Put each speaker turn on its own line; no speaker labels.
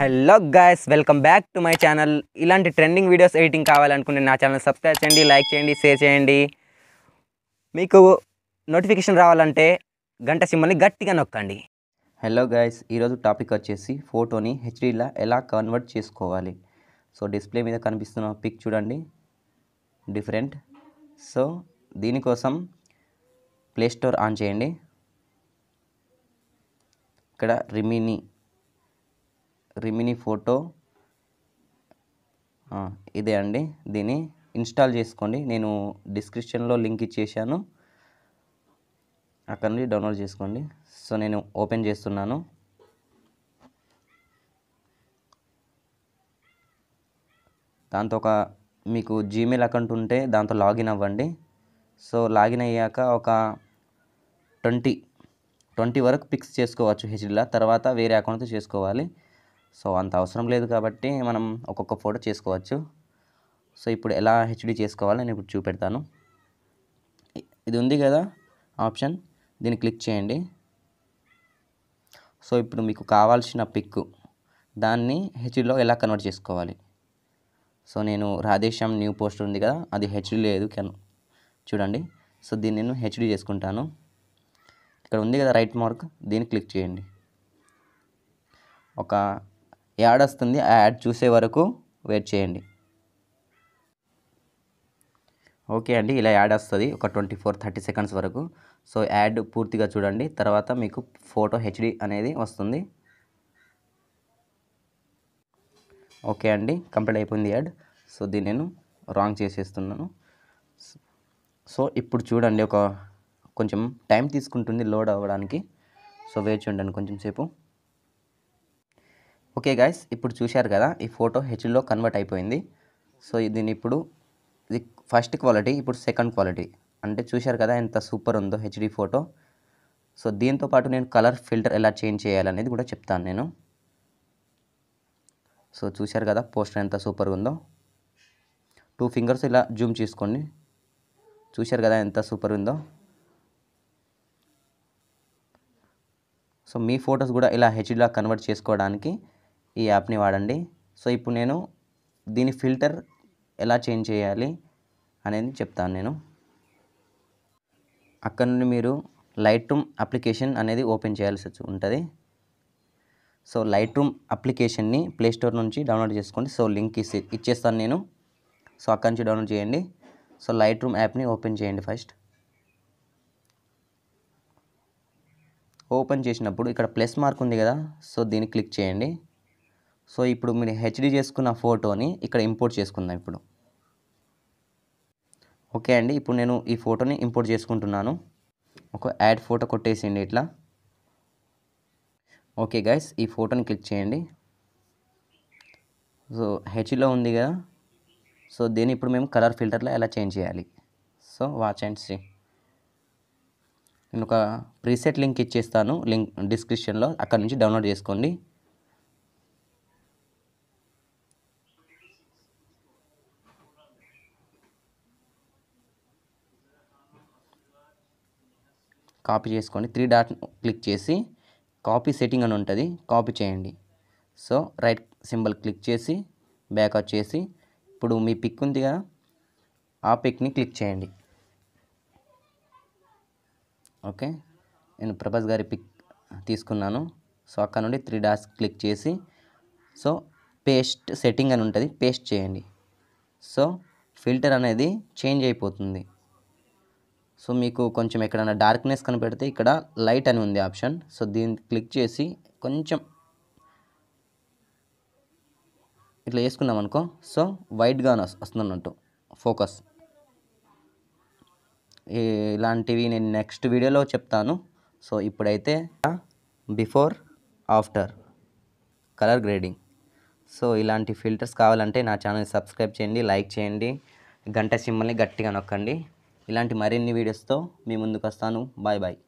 hello guys welcome back to my channel ఇలాంటి trending videos editing కావాలనుకుంటే నా channel subscribe చేయండి లైక్ చేయండి షేర్ చేయండి మీకు నోటిఫికేషన్ రావాలంటే గంట సిమ్మల్ని గట్టిగా నొక్కండి హలో గాయస్ ఈరోజు టాపిక్ వచ్చేసి ఫోటోని హెచ్డీలా ఎలా కన్వర్ట్ చేసుకోవాలి సో డిస్ప్లే మీద కనిపిస్తున్న పిక్ చూడండి డిఫరెంట్ సో దీనికోసం ప్లేస్టోర్ ఆన్ చేయండి ఇక్కడ రిమిని రిమిని ఫోటో ఇదే అండి దీన్ని ఇన్స్టాల్ చేసుకోండి నేను డిస్క్రిప్షన్లో లింక్ ఇచ్చేసాను అక్కడ నుండి డౌన్లోడ్ చేసుకోండి సో నేను ఓపెన్ చేస్తున్నాను దాంతో ఒక మీకు జీమెయిల్ అకౌంట్ ఉంటే దాంతో లాగిన్ అవ్వండి సో లాగిన్ అయ్యాక ఒక ట్వంటీ ట్వంటీ వరకు ఫిక్స్ చేసుకోవచ్చు హెచ్డిలా తర్వాత వేరే అకౌంట్తో చేసుకోవాలి సో అంత అవసరం లేదు కాబట్టి మనం ఒక్కొక్క ఫోటో చేసుకోవచ్చు సో ఇప్పుడు ఎలా హెచ్డి చేసుకోవాలో నేను ఇప్పుడు చూపెడతాను ఇది ఉంది కదా ఆప్షన్ దీన్ని క్లిక్ చేయండి సో ఇప్పుడు మీకు కావాల్సిన పిక్ దాన్ని హెచ్డిలో ఎలా కన్వర్ట్ చేసుకోవాలి సో నేను రాధేశ్యామ్ న్యూ పోస్టర్ ఉంది కదా అది హెచ్డి లేదు కెన్ చూడండి సో దీన్ని నేను హెచ్డి చేసుకుంటాను ఇక్కడ ఉంది కదా రైట్ మార్క్ దీన్ని క్లిక్ చేయండి ఒక యాడ్ వస్తుంది ఆ యాడ్ చూసే వరకు వెయిట్ చేయండి ఓకే అండి ఇలా యాడ్ వస్తుంది ఒక ట్వంటీ ఫోర్ థర్టీ సెకండ్స్ వరకు సో యాడ్ పూర్తిగా చూడండి తర్వాత మీకు ఫోటో హెచ్డి అనేది వస్తుంది ఓకే అండి కంప్లీట్ అయిపోయింది యాడ్ సో దీన్ని నేను రాంగ్ చేసేస్తున్నాను సో ఇప్పుడు చూడండి ఒక కొంచెం టైం తీసుకుంటుంది లోడ్ అవ్వడానికి సో వేచి ఉండండి కొంచెం సేపు ఓకే గాయస్ ఇప్పుడు చూశారు కదా ఈ ఫోటో హెచ్లో కన్వర్ట్ అయిపోయింది సో దీని ఇప్పుడు ఇది ఫస్ట్ క్వాలిటీ ఇప్పుడు సెకండ్ క్వాలిటీ అంటే చూశారు కదా ఎంత సూపర్ ఉందో హెచ్డి ఫోటో సో దీంతో పాటు నేను కలర్ ఫిల్టర్ ఎలా చేంజ్ చేయాలనేది కూడా చెప్తాను నేను సో చూశారు కదా పోస్టర్ ఎంత సూపర్ ఉందో టూ ఫింగర్స్ ఇలా జూమ్ చేసుకోండి చూశారు కదా ఎంత సూపర్ ఉందో సో మీ ఫొటోస్ కూడా ఇలా హెచ్డిలా కన్వర్ట్ చేసుకోవడానికి ఈ యాప్ని వాడండి సో ఇప్పుడు నేను దీని ఫిల్టర్ ఎలా చేంజ్ చేయాలి అనేది చెప్తాను నేను అక్కడ నుండి మీరు లైట్ రూమ్ అప్లికేషన్ అనేది ఓపెన్ చేయాల్సి ఉంటుంది సో లైట్ రూమ్ అప్లికేషన్ని ప్లేస్టోర్ నుంచి డౌన్లోడ్ చేసుకోండి సో లింక్ ఇచ్చేస్తాను నేను సో అక్కడి నుంచి డౌన్లోడ్ చేయండి సో లైట్ రూమ్ యాప్ని ఓపెన్ చేయండి ఫస్ట్ ఓపెన్ చేసినప్పుడు ఇక్కడ ప్లస్ మార్క్ ఉంది కదా సో దీన్ని క్లిక్ చేయండి సో ఇప్పుడు మీరు హెచ్డి చేసుకున్న ఫోటోని ఇక్కడ ఇంపోర్ట్ చేసుకుందాం ఇప్పుడు ఓకే అండి ఇప్పుడు నేను ఈ ఫోటోని ఇంపోర్ట్ చేసుకుంటున్నాను ఒక యాడ్ ఫోటో కొట్టేసేయండి ఇట్లా ఓకే గైస్ ఈ ఫోటోని క్లిక్ చేయండి సో హెచ్లో ఉంది కదా సో దీన్ని ఇప్పుడు మేము కలర్ ఫిల్టర్లో ఎలా చేంజ్ చేయాలి సో వాచ్ అండ్ సీ నేను ఒక ప్రీసెట్ లింక్ ఇచ్చేస్తాను లింక్ డిస్క్రిప్షన్లో అక్కడ నుంచి డౌన్లోడ్ చేసుకోండి కాపీ చేసుకోండి త్రీ డాట్ క్లిక్ చేసి కాపీ సెట్టింగ్ అని ఉంటుంది కాపీ చేయండి సో రైట్ సింబల్ క్లిక్ చేసి బ్యాక్ వచ్చేసి ఇప్పుడు మీ పిక్ ఉంది కదా ఆ పిక్ని క్లిక్ చేయండి ఓకే నేను ప్రభాస్ గారి పిక్ తీసుకున్నాను సో అక్కడ నుండి త్రీ డాట్స్ క్లిక్ చేసి సో పేస్ట్ సెట్టింగ్ అని ఉంటుంది పేస్ట్ చేయండి సో ఫిల్టర్ అనేది చేంజ్ అయిపోతుంది సో మీకు కొంచెం ఎక్కడైనా డార్క్నెస్ కనిపెడితే ఇక్కడ లైట్ అని ఉంది ఆప్షన్ సో దీన్ని క్లిక్ చేసి కొంచెం ఇట్లా వేసుకున్నాం అనుకో సో వైట్గా వస్తుంది అన్నట్టు ఫోకస్ ఇలాంటివి నేను నెక్స్ట్ వీడియోలో చెప్తాను సో ఇప్పుడైతే before after colour grading so ఇలాంటి ఫిల్టర్స్ కావాలంటే నా ఛానల్ సబ్స్క్రైబ్ చేయండి లైక్ చేయండి గంట సిమ్మల్ని గట్టిగా నొక్కండి ఇలాంటి మరిన్ని వీడియోస్తో మీ ముందుకు వస్తాను బాయ్ బాయ్